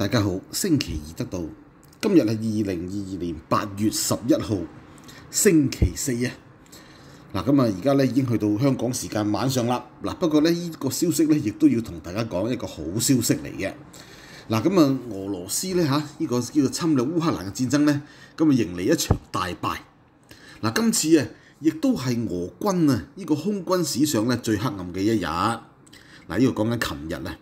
大家好，星期二得到，今日係二零二二年八月十一號星期四啊！嗱，咁啊，而家咧已經去到香港時間晚上啦。嗱，不過咧，呢個消息咧，亦都要同大家講一個好消息嚟嘅。嗱，咁啊，俄羅斯咧吓呢個叫做侵略烏克蘭嘅戰爭咧，咁啊，迎嚟一場大敗。嗱，今次啊，亦都係俄軍啊，呢個空軍史上咧最黑暗嘅一日。嗱，呢度講緊琴日啊，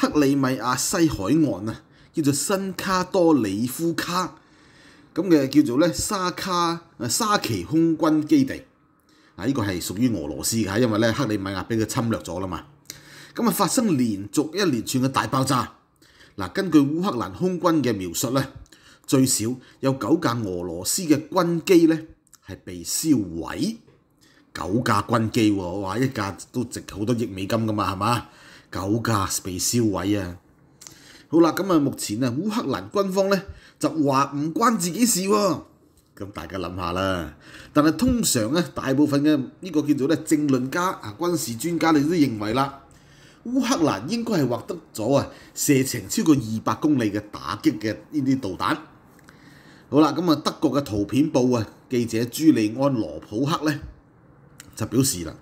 克里米亞西海岸啊。叫做新卡多里夫卡，咁嘅叫做咧沙卡啊沙奇空軍基地，啊呢個係屬於俄羅斯嘅，因為咧克里米亞俾佢侵略咗啦嘛，咁啊發生連續一連串嘅大爆炸，嗱根據烏克蘭空軍嘅描述咧，最少有九架俄羅斯嘅軍機咧係被燒毀，九架軍機喎，哇一架都值好多億美金噶嘛係嘛，九架被燒毀啊！好啦，咁啊，目前啊，烏克蘭軍方咧就話唔關自己事喎。咁大家諗下啦。但係通常咧，大部分嘅呢個叫做咧政論家啊、軍事專家，你都認為啦，烏克蘭應該係獲得咗啊射程超過二百公里嘅打擊嘅呢啲導彈。好啦，咁啊，德國嘅圖片報啊記者朱利安羅普克咧就表示啦，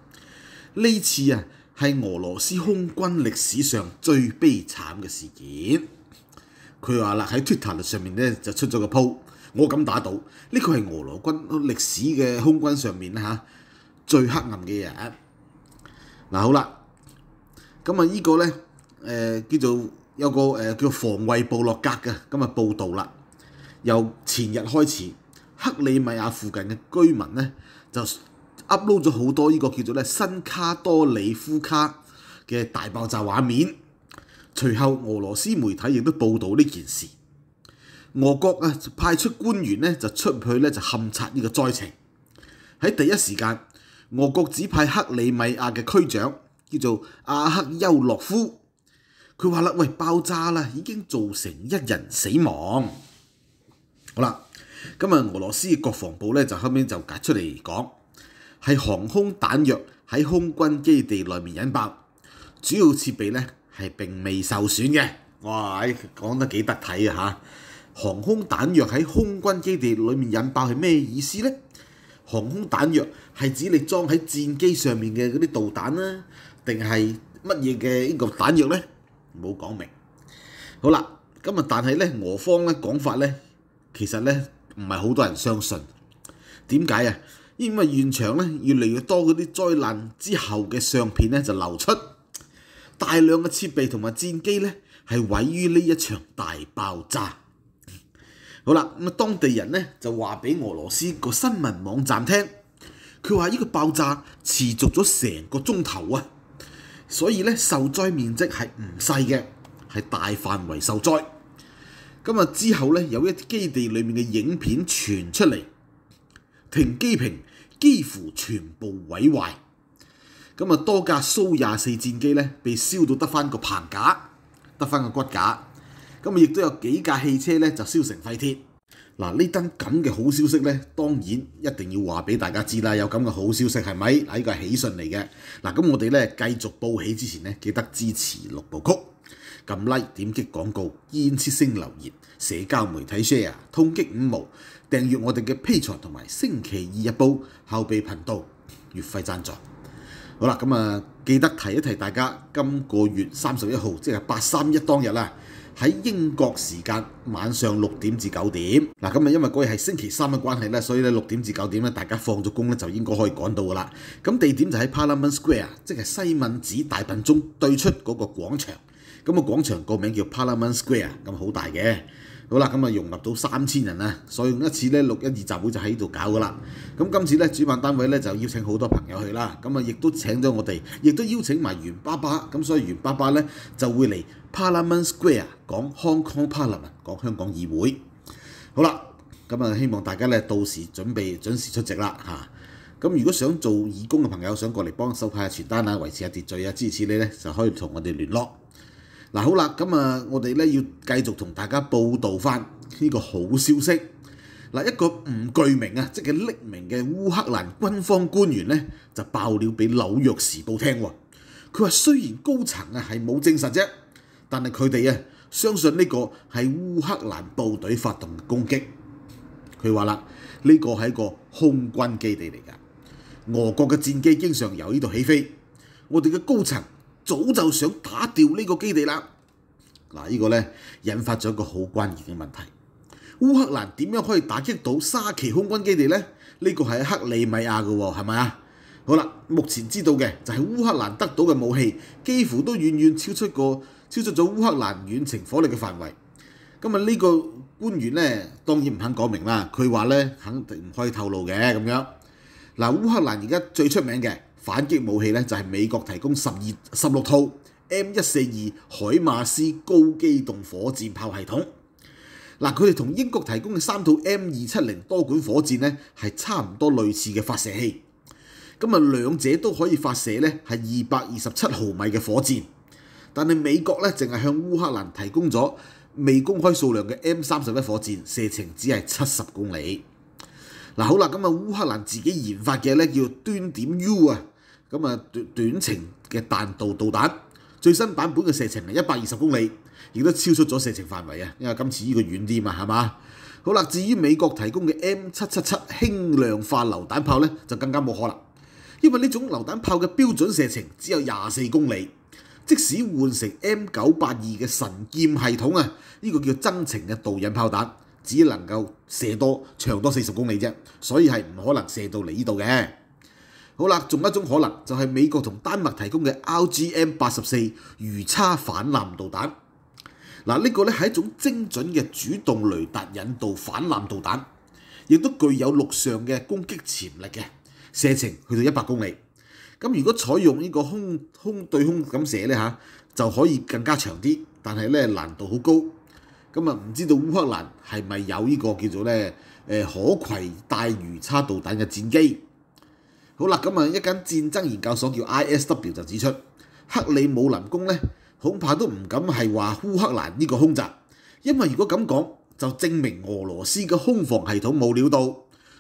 呢次啊。係俄罗斯空军历史上最悲惨嘅事件，佢话啦喺 Twitter 上面咧就出咗个铺，我敢打赌呢个系俄罗軍历史嘅空军上面吓最黑暗嘅日。嗱好啦，咁啊呢个咧诶叫做有个诶叫防卫部落格嘅咁啊报道啦，由前日开始，克里米亚附近嘅居民咧就。upload 咗好多呢個叫做咧新卡多里夫卡嘅大爆炸畫面。隨後，俄羅斯媒體亦都報導呢件事。俄國啊派出官員咧就出去咧就勘察呢個災情。喺第一時間，俄國指派克里米亞嘅區長叫做阿克丘洛夫。佢話啦：，喂，爆炸啦，已經造成一人死亡。好啦，今日俄羅斯國防部咧就後面就隔出嚟講。係航空彈藥喺空軍基地內面引爆，主要設備咧係並未受損嘅。哇！講得幾得體啊嚇！航空彈藥喺空軍基地裏面引爆係咩意思呢？航空彈藥係指你裝喺戰機上面嘅嗰啲導彈啦，定係乜嘢嘅呢個彈藥呢？冇講明。好啦，咁啊，但係咧，俄方咧講法咧，其實咧唔係好多人相信。點解啊？因為現場咧越嚟越多嗰啲災難之後嘅相片咧就流出，大量嘅設備同埋戰機咧係毀於呢一場大爆炸。好啦，咁啊當地人咧就話俾俄羅斯個新聞網站聽，佢話呢個爆炸持續咗成個鐘頭啊，所以咧受災面積係唔細嘅，係大範圍受災。咁啊之後咧有一基地裏面嘅影片傳出嚟，停機坪。几乎全部毁坏，咁啊多架苏廿四战机咧被烧到得翻个棚架，得翻个骨架，咁啊亦都有几架汽车咧就烧成废铁。嗱，呢单咁嘅好消息咧，当然一定要话俾大家知啦。有咁嘅好消息系咪？嗱，呢个係喜讯嚟嘅。嗱，咁我哋咧继续报喜之前咧，记得支持六部曲。like 點擊廣告，建設性留言，社交媒體 share，通擊五毛訂閱我哋嘅 P 財同埋星期二日報後備頻道月費贊助。好啦，咁啊，記得提一提大家今個月三十一號，即係八三一當日啦。喺英國時間晚上六點至九點嗱，咁啊，因為嗰日係星期三嘅關係咧，所以咧六點至九點咧，大家放咗工咧就應該可以趕到噶啦。咁地點就喺 Parliament Square，即係西敏寺大笨鐘對出嗰個廣場。咁啊！廣場個名叫 Parliament Square，咁好大嘅。好啦，咁啊，融合到三千人啦，所以一次咧六一二集會就喺度搞噶啦。咁今次咧，主辦單位咧就邀請好多朋友去啦。咁啊，亦都請咗我哋，亦都邀請埋袁爸爸。咁所以袁爸爸咧就會嚟 Parliament Square 講 Hong Kong Parliament，講香港議會。好啦，咁啊，希望大家咧到時準備準時出席啦嚇。咁如果想做義工嘅朋友想過嚟幫手派下傳單啊，維持下秩序啊，支持你咧，就可以同我哋聯絡。嗱好啦，咁啊，我哋咧要繼續同大家報道翻呢個好消息。嗱，一個唔具名啊，即係匿名嘅烏克蘭軍方官員咧，就爆料俾《紐約時報》聽。佢話雖然高層啊係冇證實啫，但係佢哋啊相信呢個係烏克蘭部隊發動嘅攻擊。佢話啦，呢個係一個空軍基地嚟噶，俄國嘅戰機經常由呢度起飛。我哋嘅高層。早就想打掉呢個基地啦！嗱，呢個咧引發咗一個好關鍵嘅問題：烏克蘭點樣可以打擊到沙奇空軍基地咧？呢個係克里米亞嘅喎，係咪啊？好啦，目前知道嘅就係烏克蘭得到嘅武器幾乎都遠遠超出個超出咗烏克蘭遠程火力嘅範圍。咁啊，呢個官員咧當然唔肯講明啦，佢話咧肯定唔可以透露嘅咁樣。嗱，烏克蘭而家最出名嘅。反擊武器咧就係美國提供十二十六套 M 一四二海馬斯高機動火箭炮系統，嗱佢哋同英國提供嘅三套 M 二七零多管火箭咧係差唔多類似嘅發射器，咁啊兩者都可以發射咧係二百二十七毫米嘅火箭，但係美國咧淨係向烏克蘭提供咗未公開數量嘅 M 三十一火箭，射程只係七十公里。嗱好啦，咁啊烏克蘭自己研發嘅咧叫端點 U 啊。咁啊，短短程嘅彈道導彈最新版本嘅射程係一百二十公里，亦都超出咗射程範圍啊！因為今次依個遠啲嘛，係嘛？好啦，至於美國提供嘅 M 七七七輕量化榴彈炮咧，就更加冇可能，因為呢種榴彈炮嘅標準射程只有廿四公里，即使換成 M 九八二嘅神劍系統啊，呢個叫增程嘅導引炮彈，只能夠射多長多四十公里啫，所以係唔可能射到嚟呢度嘅。好啦，仲一種可能就係美國同丹麥提供嘅 LGM 八十四魚叉反艦導彈。嗱，呢個咧係一種精準嘅主動雷達引導反艦導彈，亦都具有陸上嘅攻擊潛力嘅，射程去到一百公里。咁如果採用呢個空空對空咁射咧嚇，就可以更加長啲，但係咧難度好高。咁啊，唔知道烏克蘭係咪有呢個叫做咧誒可攜帶魚叉導彈嘅戰機？好啦，咁啊，一間戰爭研究所叫 ISW 就指出，克里姆林宮咧恐怕都唔敢係話烏克蘭呢個空襲，因為如果咁講，就證明俄羅斯嘅空防系統冇料到，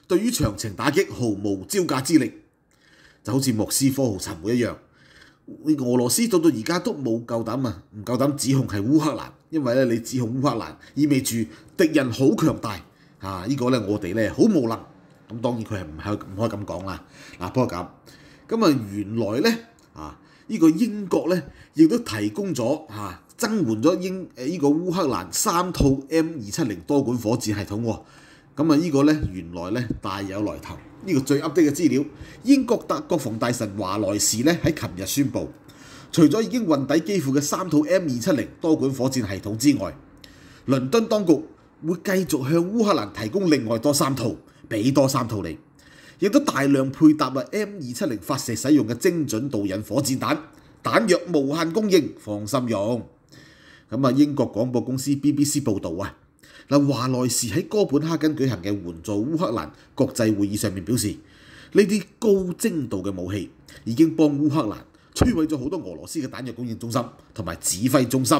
對於長程打擊毫無招架之力，就好似莫斯科號沉沒一樣。俄羅斯到到而家都冇夠膽啊，唔夠膽指控係烏克蘭，因為咧你指控烏克蘭意味住敵人好強大啊！依個咧我哋咧好無能。咁當然佢係唔可唔可以咁講啦。嗱，不過咁，咁啊原來咧啊，依個英國咧亦都提供咗嚇增援咗英誒依個烏克蘭三套 M 二七零多管火箭系統。咁啊依個咧原來咧大有來頭。呢個最 update 嘅資料，英國特國防大臣華萊士咧喺琴日宣布，除咗已經運抵幾乎嘅三套 M 二七零多管火箭系統之外，倫敦當局會繼續向烏克蘭提供另外多三套。俾多三套嚟，亦都大量配搭啊 M 二七零发射使用嘅精准导引火箭弹，弹药无限供应，放心用。咁啊，英国广播公司 BBC 报道啊，嗱，华莱士喺哥本哈根举行嘅援助乌克兰国际会议上面表示，呢啲高精度嘅武器已经帮乌克兰摧毁咗好多俄罗斯嘅弹药供应中心同埋指挥中心。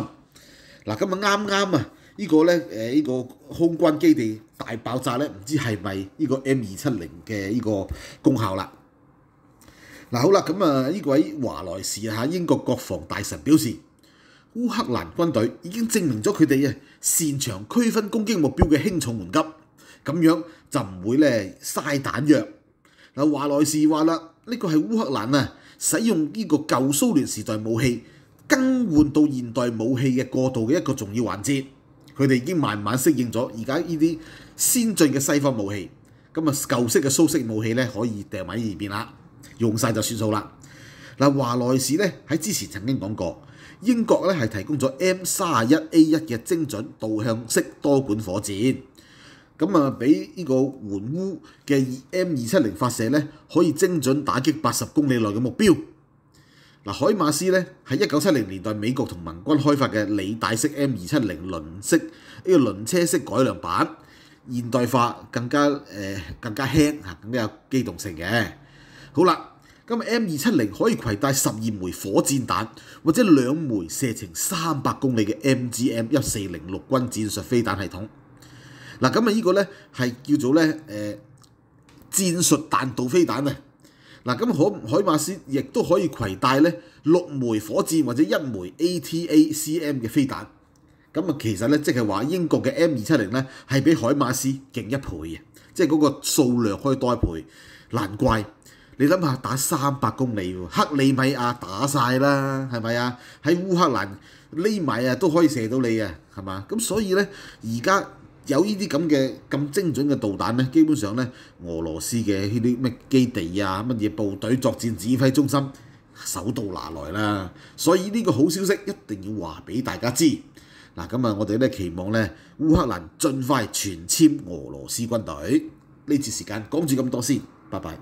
嗱，今日啱啱啊！依個咧，誒依個空軍基地大爆炸咧，唔知係咪依個 M 二七零嘅依個功效啦？嗱好啦，咁啊呢位華萊士嚇英國國防大臣表示，烏克蘭軍隊已經證明咗佢哋啊擅長區分攻擊目標嘅輕重緩急，咁樣就唔會咧嘥彈藥。嗱華萊士話啦，呢個係烏克蘭啊使用呢個舊蘇聯時代武器更換到現代武器嘅過渡嘅一個重要環節。佢哋已經慢慢適應咗而家呢啲先進嘅西方武器，咁啊舊式嘅蘇式武器咧可以掟埋呢邊啦，用曬就算數啦。嗱，華萊士咧喺之前曾經講過，英國咧係提供咗 M 三廿一 A 一嘅精準導向式多管火箭，咁啊俾呢個援烏嘅 M 二七零發射咧，可以精準打擊八十公里內嘅目標。嗱，海馬斯咧係一九七零年代美國同盟軍開發嘅李大式 M 二七零輪式呢個輪車式改良版，現代化更加誒更加輕嚇，加有機動性嘅。好啦，咁 M 二七零可以攜帶十二枚火箭彈，或者兩枚射程三百公里嘅 MGM 一四零陸軍戰術飛彈系統。嗱，咁啊依個咧係叫做咧誒戰術彈道飛彈啊！嗱，咁海海馬斯亦都可以攜帶咧六枚火箭或者一枚 ATACM 嘅飛彈，咁啊其實咧即係話英國嘅 M 二七零咧係比海馬斯勁一倍嘅，即係嗰個數量可以多一倍。難怪你諗下打三百公里，克里米亞打晒啦，係咪啊？喺烏克蘭呢米啊都可以射到你啊，係嘛？咁所以咧而家。有呢啲咁嘅咁精准嘅導彈咧，基本上咧，俄羅斯嘅呢啲咩基地啊，乜嘢部隊作戰指揮中心，手到拿來啦。所以呢個好消息一定要話俾大家知。嗱，今日我哋咧期望咧，烏克蘭盡快全簽俄羅斯軍隊。呢次時間講住咁多先，拜拜。